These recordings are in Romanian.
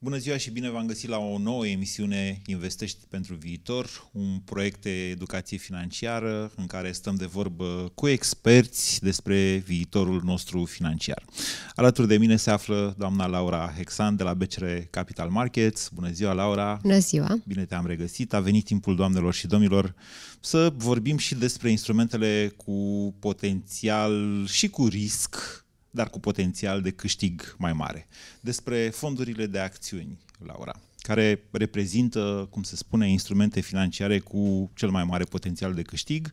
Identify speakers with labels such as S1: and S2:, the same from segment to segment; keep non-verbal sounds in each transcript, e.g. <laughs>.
S1: Bună ziua și bine v-am găsit la o nouă emisiune Investești pentru viitor, un proiect de educație financiară în care stăm de vorbă cu experți despre viitorul nostru financiar. Alături de mine se află doamna Laura Hexan de la BCR Capital Markets. Bună ziua, Laura! Bună ziua! Bine te-am regăsit! A venit timpul, doamnelor și domnilor, să vorbim și despre instrumentele cu potențial și cu risc dar cu potențial de câștig mai mare. Despre fondurile de acțiuni, Laura, care reprezintă, cum se spune, instrumente financiare cu cel mai mare potențial de câștig,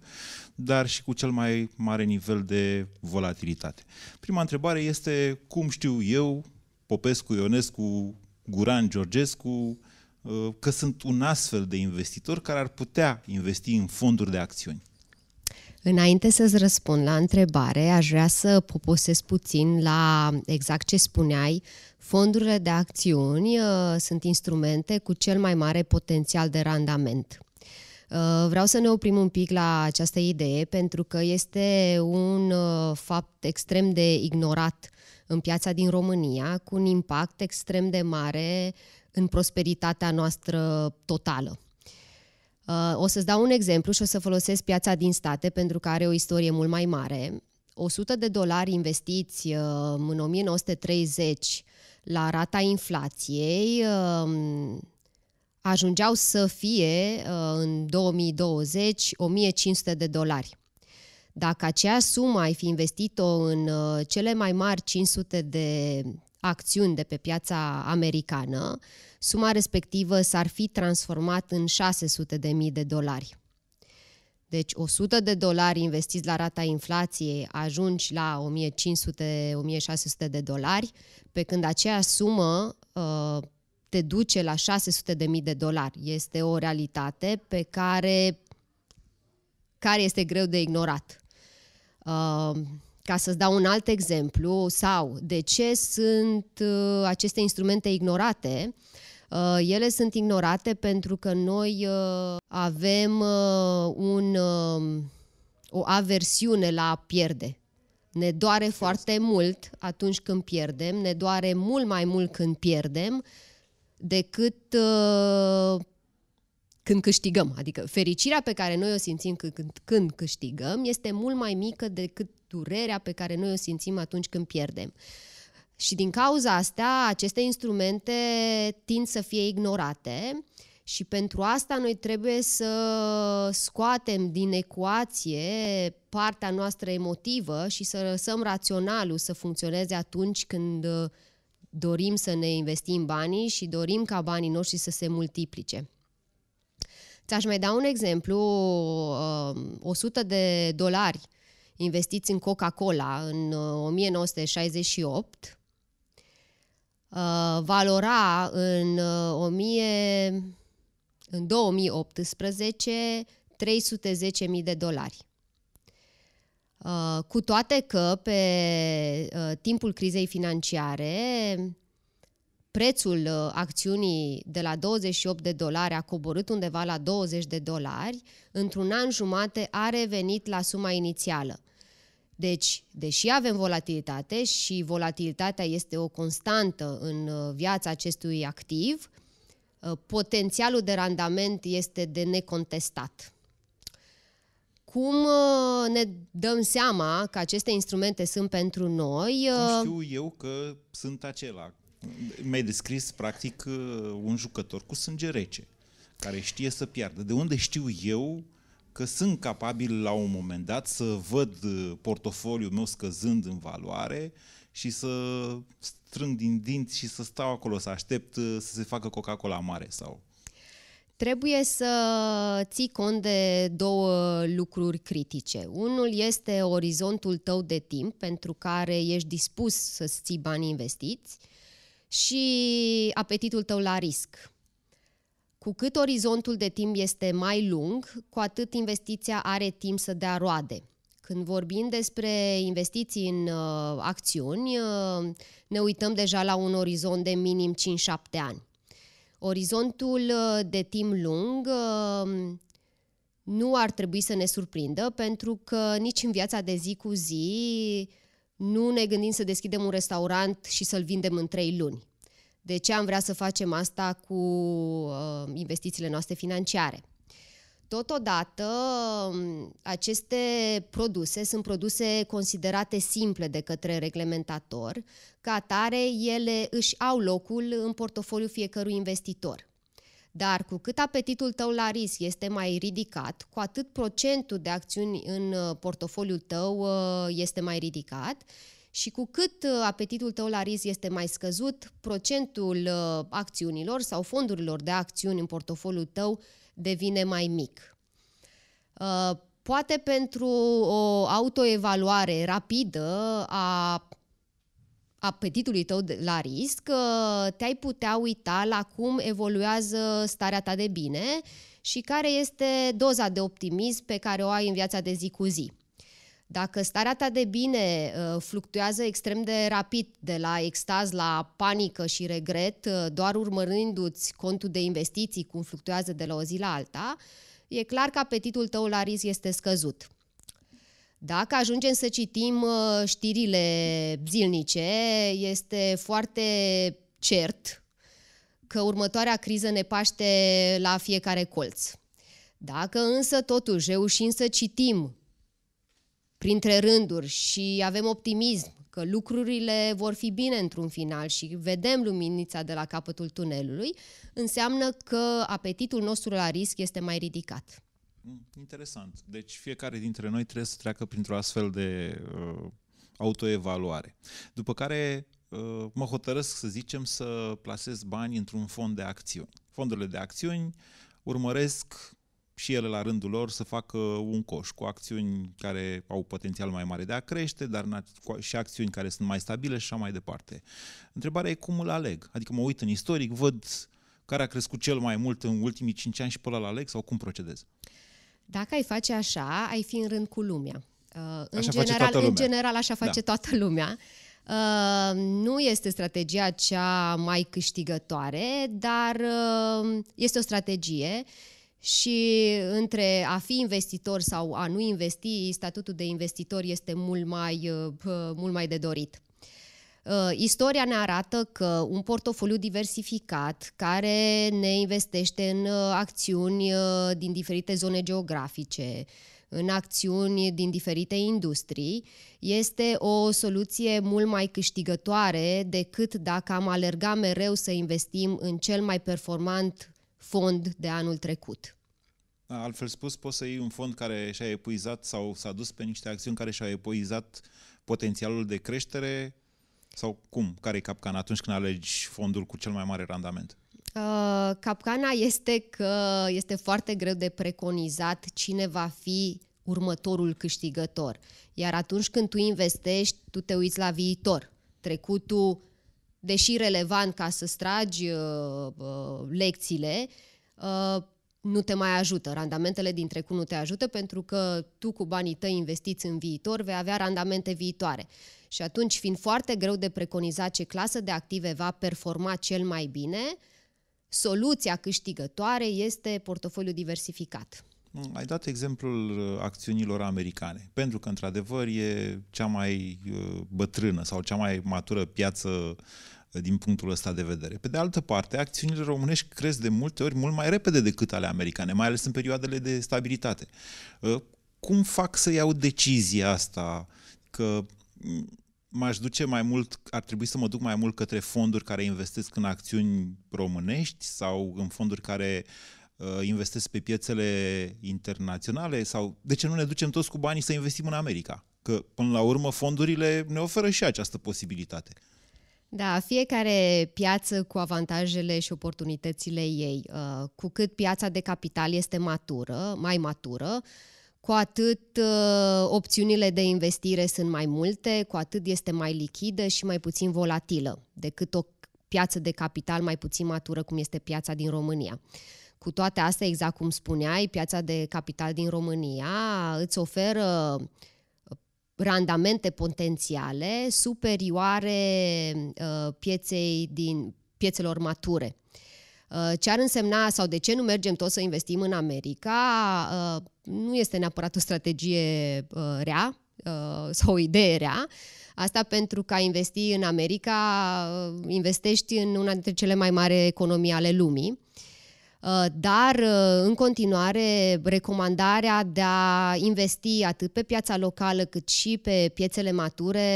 S1: dar și cu cel mai mare nivel de volatilitate. Prima întrebare este cum știu eu, Popescu, Ionescu, Guran, Georgescu, uh, că sunt un astfel de investitor care ar putea investi în fonduri de acțiuni.
S2: Înainte să-ți răspund la întrebare, aș vrea să poposesc puțin la exact ce spuneai. Fondurile de acțiuni uh, sunt instrumente cu cel mai mare potențial de randament. Uh, vreau să ne oprim un pic la această idee pentru că este un uh, fapt extrem de ignorat în piața din România, cu un impact extrem de mare în prosperitatea noastră totală. Uh, o să-ți dau un exemplu și o să folosesc piața din state pentru că are o istorie mult mai mare. 100 de dolari investiți uh, în 1930 la rata inflației um, ajungeau să fie uh, în 2020 1500 de dolari. Dacă aceeași sumă ai fi investit-o în cele mai mari 500 de acțiuni de pe piața americană, suma respectivă s-ar fi transformat în 600 de mii de dolari. Deci 100 de dolari investiți la rata inflației ajungi la 1500-1600 de dolari, pe când aceea sumă uh, te duce la 600 de mii de dolari. Este o realitate pe care, care este greu de ignorat. Uh, ca să-ți dau un alt exemplu, sau de ce sunt uh, aceste instrumente ignorate, uh, ele sunt ignorate pentru că noi uh, avem un, o aversiune la a pierde. Ne doare foarte mult atunci când pierdem, ne doare mult mai mult când pierdem decât când câștigăm. Adică fericirea pe care noi o simțim când, când câștigăm este mult mai mică decât durerea pe care noi o simțim atunci când pierdem. Și din cauza asta, aceste instrumente tind să fie ignorate și pentru asta noi trebuie să scoatem din ecuație partea noastră emotivă și să lăsăm raționalul să funcționeze atunci când uh, dorim să ne investim banii și dorim ca banii noștri să se multiplice. Ți-aș mai da un exemplu, 100 um, de dolari investiți în Coca-Cola în 1968 uh, uh, valora în, 1000, uh, în 2018 310.000 de dolari. Cu toate că pe timpul crizei financiare prețul uh, acțiunii de la 28 de dolari a coborât undeva la 20 de dolari, într-un an jumate a revenit la suma inițială. Deci, deși avem volatilitate și volatilitatea este o constantă în uh, viața acestui activ, uh, potențialul de randament este de necontestat. Cum ne dăm seama că aceste instrumente sunt pentru noi? Cum
S1: știu eu că sunt acela mi-ai descris, practic, uh, un jucător cu sânge rece, care știe să piardă. De unde știu eu că sunt capabil la un moment dat să văd uh, portofoliul meu scăzând în valoare și să strâng din dinți și să stau acolo, să aștept uh, să se facă Coca-Cola mare sau...
S2: Trebuie să ții cont de două lucruri critice. Unul este orizontul tău de timp pentru care ești dispus să-ți ții banii investiți și apetitul tău la risc. Cu cât orizontul de timp este mai lung, cu atât investiția are timp să dea roade. Când vorbim despre investiții în uh, acțiuni, uh, ne uităm deja la un orizont de minim 5-7 ani. Orizontul uh, de timp lung uh, nu ar trebui să ne surprindă, pentru că nici în viața de zi cu zi uh, nu ne gândim să deschidem un restaurant și să-l vindem în trei luni. De ce am vrea să facem asta cu uh, investițiile noastre financiare? Totodată, um, aceste produse sunt produse considerate simple de către reglementator, ca atare ele își au locul în portofoliul fiecărui investitor. Dar cu cât apetitul tău la risc este mai ridicat, cu atât procentul de acțiuni în uh, portofoliul tău uh, este mai ridicat și cu cât uh, apetitul tău la risc este mai scăzut, procentul acțiunilor sau fondurilor de acțiuni în portofoliul tău devine mai mic. Poate pentru o autoevaluare rapidă a apetitului tău la risc, uh, te-ai putea uita la cum evoluează starea ta de bine și care este doza de optimism pe care o ai în viața de zi cu zi. Dacă starea ta de bine uh, fluctuează extrem de rapid de la extaz la panică și regret, uh, doar urmărindu-ți contul de investiții cum fluctuează de la o zi la alta, e clar că apetitul tău la risc este scăzut. Dacă ajungem să citim uh, știrile zilnice, este foarte cert că următoarea criză ne paște la fiecare colț. Dacă însă totuși reușim să citim printre rânduri și avem optimism că lucrurile vor fi bine într-un final și vedem luminița de la capătul tunelului, înseamnă că apetitul nostru la risc este mai ridicat.
S1: Mm, interesant. Deci fiecare dintre noi trebuie să treacă printr-o astfel de uh, autoevaluare. După care uh, mă hotărăsc, să zicem, să plasez bani într-un fond de acțiuni. Fondurile de acțiuni urmăresc și ele la rândul lor să facă un coș cu acțiuni care au potențial mai mare de a crește, dar și acțiuni care sunt mai stabile și așa mai departe. Întrebarea e cum îl aleg. Adică mă uit în istoric, văd care a crescut cel mai mult în ultimii 5 ani și pe la aleg sau cum procedez? Uh,
S2: dacă ai face așa, ai fi în rând cu lumea. Uh, în, general, lumea. în general, așa da. face da. toată lumea. Uh, nu este strategia cea mai câștigătoare, dar uh, este o strategie și între a fi investitor sau a nu investi, statutul de investitor este mult mai, uh, mult mai de dorit. Uh, istoria ne arată că un portofoliu diversificat care ne investește în uh, acțiuni uh, din diferite zone geografice, în acțiuni din diferite industrii, este o soluție mult mai câștigătoare decât dacă am alerga mereu să investim în cel mai performant fond de anul trecut.
S1: Altfel spus, poți să iei un fond care și-a epuizat sau s-a dus pe niște acțiuni care și-au epuizat potențialul de creștere sau cum? Care e capcana atunci când alegi fondul cu cel mai mare randament?
S2: Uh, capcana este că este foarte greu de preconizat cine va fi următorul câștigător. Iar atunci când tu investești, tu te uiți la viitor. Trecutul, deși relevant ca să stragi uh, uh, lecțiile, uh, nu te mai ajută. Randamentele din trecut nu te ajută pentru că tu cu banii tăi investiți în viitor vei avea randamente viitoare. Și atunci, fiind foarte greu de preconizat ce clasă de active va performa cel mai bine, soluția câștigătoare este portofoliu diversificat.
S1: Mm, ai dat exemplul uh, acțiunilor americane, pentru că, într-adevăr, e cea mai uh, bătrână sau cea mai matură piață uh, din punctul ăsta de vedere. Pe de altă parte, acțiunile românești cresc de multe ori mult mai repede decât ale americane, mai ales în perioadele de stabilitate. Cum fac să iau decizia asta că mm, m-aș duce mai mult, ar trebui să mă duc mai mult către fonduri care investesc în acțiuni românești sau în fonduri care uh, investesc pe piețele internaționale sau de ce nu ne ducem toți cu banii să investim în America? Că până la urmă fondurile ne oferă și această posibilitate.
S2: Da, fiecare piață cu avantajele și oportunitățile ei. Uh, cu cât piața de capital este matură, mai matură, cu atât uh, opțiunile de investire sunt mai multe, cu atât este mai lichidă și mai puțin volatilă decât o piață de capital mai puțin matură cum este piața din România. Cu toate astea, exact cum spuneai, piața de capital din România îți oferă uh, randamente potențiale superioare uh, pieței din piețelor mature. Uh, ce ar însemna sau de ce nu mergem toți să investim în America uh, nu este neapărat o strategie uh, rea sau o idee rea. Asta pentru că a investi în America, investești în una dintre cele mai mari economii ale lumii. Dar, în continuare, recomandarea de a investi atât pe piața locală cât și pe piețele mature,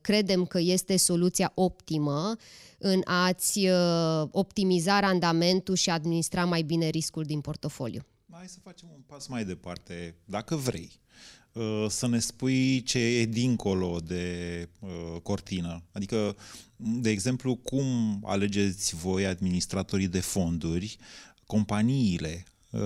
S2: credem că este soluția optimă în a-ți uh, optimiza randamentul și administra mai bine riscul din portofoliu?
S1: Hai să facem un pas mai departe, dacă vrei uh, să ne spui ce e dincolo de uh, cortină. Adică, de exemplu, cum alegeți voi administratorii de fonduri, companiile Uh,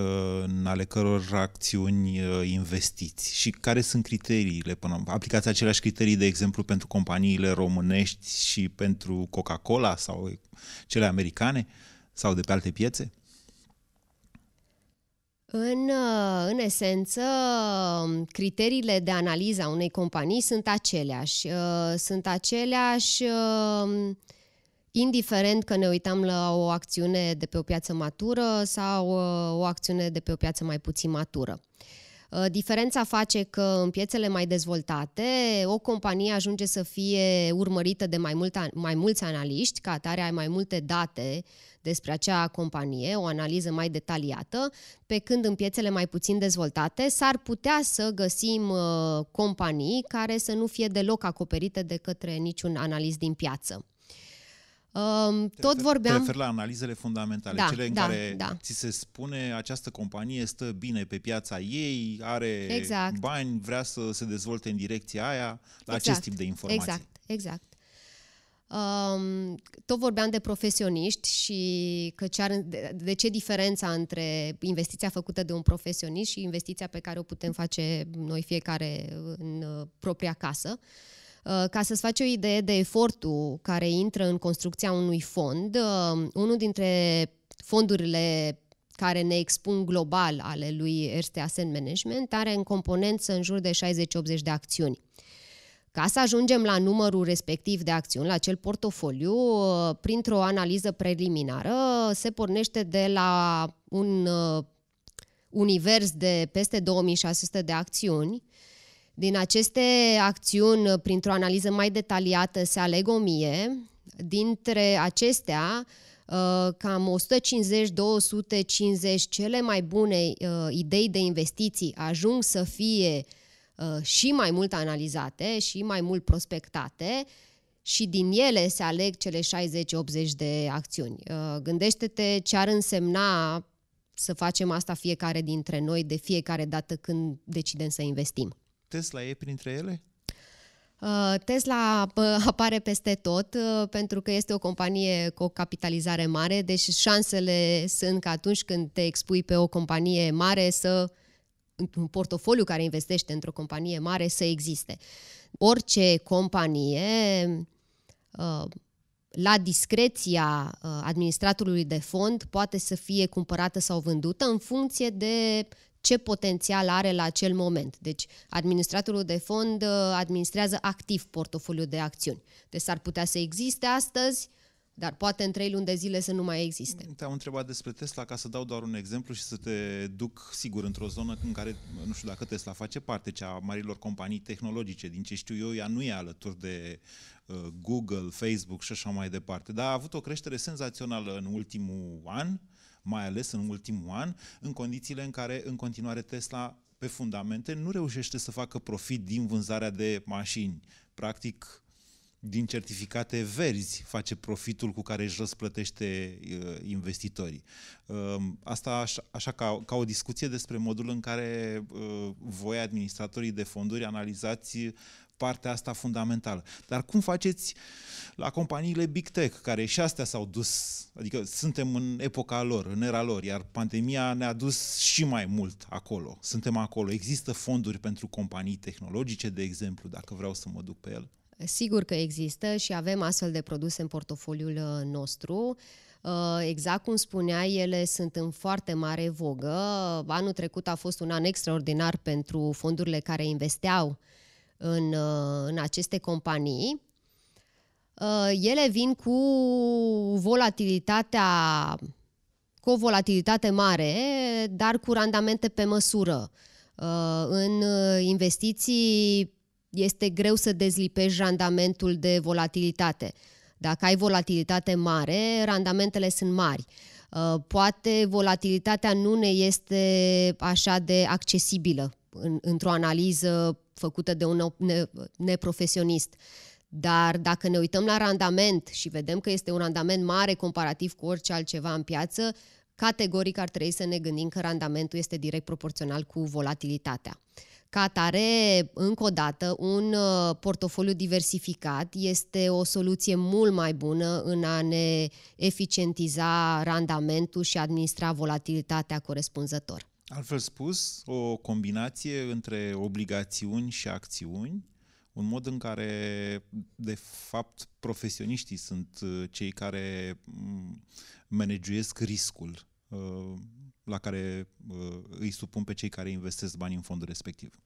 S1: în ale căror acțiuni uh, investiți și care sunt criteriile? Până aplicați aceleași criterii, de exemplu, pentru companiile românești și pentru Coca-Cola sau cele americane sau de pe alte piețe?
S2: În, uh, în esență, um, criteriile de analiză a unei companii sunt aceleași. Sunt aceleași um, indiferent că ne uitam la o acțiune de pe o piață matură sau uh, o acțiune de pe o piață mai puțin matură. Uh, diferența face că în piețele mai dezvoltate o companie ajunge să fie urmărită de mai, mult, mai mulți analiști, ca atare ai mai multe date despre acea companie, o analiză mai detaliată, pe când în piețele mai puțin dezvoltate s-ar putea să găsim uh, companii care să nu fie deloc acoperite de către niciun analist din piață. Um, te tot refer, vorbeam... Te refer la
S1: analizele fundamentale, da, cele în da, care da. ți se spune această companie stă bine pe piața ei, are exact. bani, vrea să se dezvolte în direcția aia, la exact. acest tip de informații. Exact,
S2: exact. Um, tot vorbeam de profesioniști și că ce ar, de, de ce diferența între investiția făcută de un profesionist și investiția pe care o putem face noi fiecare în uh, propria casă. Uh, Uh, ca să-ți faci o idee de efortul care intră în construcția unui fond, uh, unul dintre fondurile care ne expun global ale lui Erste Asset Management are în componență în jur de 60-80 de acțiuni. Ca să ajungem la numărul respectiv de acțiuni, la acel portofoliu, uh, printr-o analiză preliminară, se pornește de la un univers de peste 2600 de acțiuni, din aceste acțiuni, printr-o analiză mai detaliată, se aleg 1000. Dintre acestea, uh, cam 150-250 cele mai bune uh, idei de investiții ajung să fie uh, și mai mult analizate și mai mult prospectate și din ele se aleg cele 60-80 de acțiuni. Gândește-te ce ar însemna să facem asta fiecare dintre noi de fiecare dată când decidem să investim.
S1: Tesla e printre ele?
S2: Uh, Tesla <laughs> apare peste tot uh, pentru că este o companie cu o capitalizare mare, deci șansele sunt că atunci când te expui pe o companie mare să un portofoliu care investește într-o companie mare să existe. Orice companie uh, la discreția administratorului de fond poate să fie cumpărată sau vândută în funcție de ce potențial are la acel moment. Deci, administratorul de fond uh, administrează activ portofoliul de acțiuni. Deci, s-ar putea să existe astăzi, dar poate în trei luni de zile să nu mai existe.
S1: Te-am întrebat despre Tesla ca să dau doar un exemplu și să te duc sigur într-o zonă în care, nu știu dacă Tesla face parte, cea a marilor companii tehnologice, din ce știu eu, ea nu e alături de uh, Google, Facebook și așa mai departe, dar a avut o creștere senzațională în ultimul an, mai ales în ultimul an, în condițiile în care în continuare Tesla pe fundamente nu reușește să facă profit din vânzarea de mașini. Practic, din certificate verzi face profitul cu care își răsplătește uh, investitorii. Um, asta așa, așa ca, ca o discuție despre modul în care uh, voi administratorii de fonduri analizați partea asta fundamentală. Dar cum faceți la companiile Big Tech, care și astea s-au dus, adică suntem în epoca lor, în era lor, iar pandemia ne-a dus și mai mult acolo. Suntem acolo. Există fonduri pentru companii tehnologice, de exemplu, dacă vreau să mă duc pe el?
S2: Sigur că există și avem astfel de produse în portofoliul uh, nostru. Uh, exact cum spunea, ele sunt în foarte mare vogă. Anul trecut a fost un an extraordinar pentru fondurile care investeau uh, în, uh, în aceste companii. Uh, ele vin cu volatilitatea cu o volatilitate mare, dar cu randamente pe măsură. Uh, în investiții este greu să dezlipești randamentul de volatilitate. Dacă ai volatilitate mare, randamentele sunt mari. Poate volatilitatea nu ne este așa de accesibilă într-o analiză făcută de un neprofesionist. Dar dacă ne uităm la randament și vedem că este un randament mare comparativ cu orice altceva în piață, categoric ar trebui să ne gândim că randamentul este direct proporțional cu volatilitatea. Ca atare, încă o dată, un uh, portofoliu diversificat este o soluție mult mai bună în a ne eficientiza randamentul și administra volatilitatea corespunzător.
S1: Altfel spus, o combinație între obligațiuni și acțiuni, un mod în care, de fapt, profesioniștii sunt uh, cei care mm, managiuiesc riscul uh, la care uh, îi supun pe cei care investesc bani în fondul respectiv.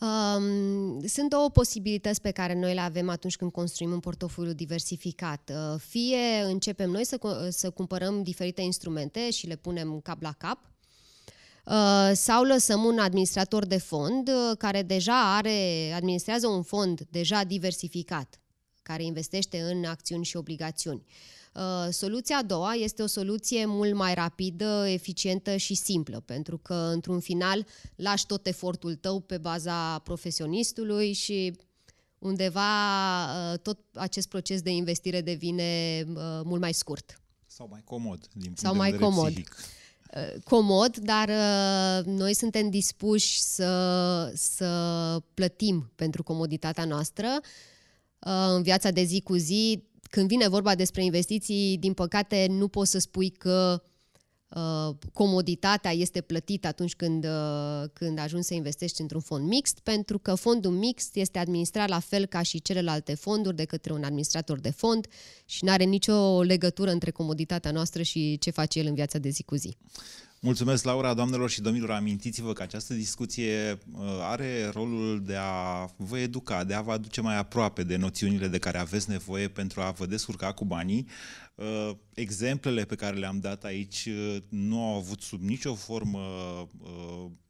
S2: Um, sunt două posibilități pe care noi le avem atunci când construim un portofoliu diversificat. Fie începem noi să, să cumpărăm diferite instrumente și le punem cap la cap, Uh, sau lăsăm un administrator de fond uh, care deja are, administrează un fond deja diversificat, care investește în acțiuni și obligațiuni. Uh, soluția a doua este o soluție mult mai rapidă, eficientă și simplă, pentru că, într-un final, lași tot efortul tău pe baza profesionistului și undeva tot acest proces de investire devine mult mai scurt. Sau mai comod,
S1: din punct sau de mai comod. psihic.
S2: Uh, comod, dar uh, noi suntem dispuși să, să plătim pentru comoditatea noastră uh, în viața de zi cu zi. Când vine vorba despre investiții, din păcate nu poți să spui că Uh, comoditatea este plătită atunci când, uh, când ajungi să investești într-un fond mixt, pentru că fondul mixt este administrat la fel ca și celelalte fonduri de către un administrator de fond și nu are nicio legătură între comoditatea noastră și ce face el în viața de zi cu zi.
S1: Mulțumesc, Laura, doamnelor și domnilor. Amintiți-vă că această discuție uh, are rolul de a vă educa, de a vă aduce mai aproape de noțiunile de care aveți nevoie pentru a vă descurca cu banii. Uh, exemplele pe care le-am dat aici uh, nu au avut sub nicio formă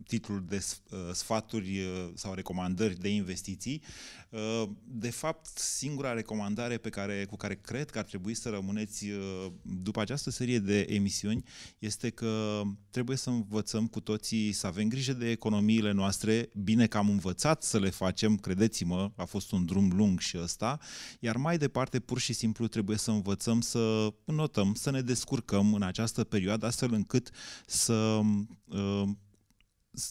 S1: titluri de uh, sfaturi uh, sau recomandări de investiții. Uh, de fapt, singura recomandare pe care, cu care cred că ar trebui să rămâneți după această serie de emisiuni este că trebuie să învățăm cu toții să avem grijă de economiile noastre. Bine că am învățat să le facem, credeți-mă, a fost un drum lung și ăsta. Iar mai departe, pur și simplu, trebuie să învățăm să notăm, să ne descurcăm în această perioadă, astfel încât să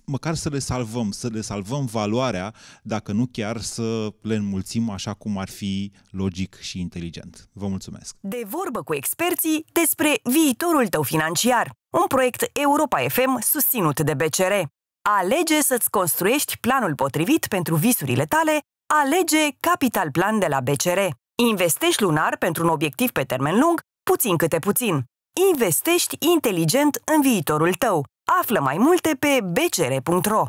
S1: măcar să le salvăm, să le salvăm valoarea, dacă nu chiar să le înmulțim așa cum ar fi logic și inteligent. Vă mulțumesc!
S2: De vorbă cu experții despre viitorul tău financiar. Un proiect Europa FM susținut de BCR. Alege să-ți construiești planul potrivit pentru visurile tale, alege Capital Plan de la BCR. Investești lunar pentru un obiectiv pe termen lung, puțin câte puțin. Investești inteligent în viitorul tău Află mai multe pe
S1: bcr.ro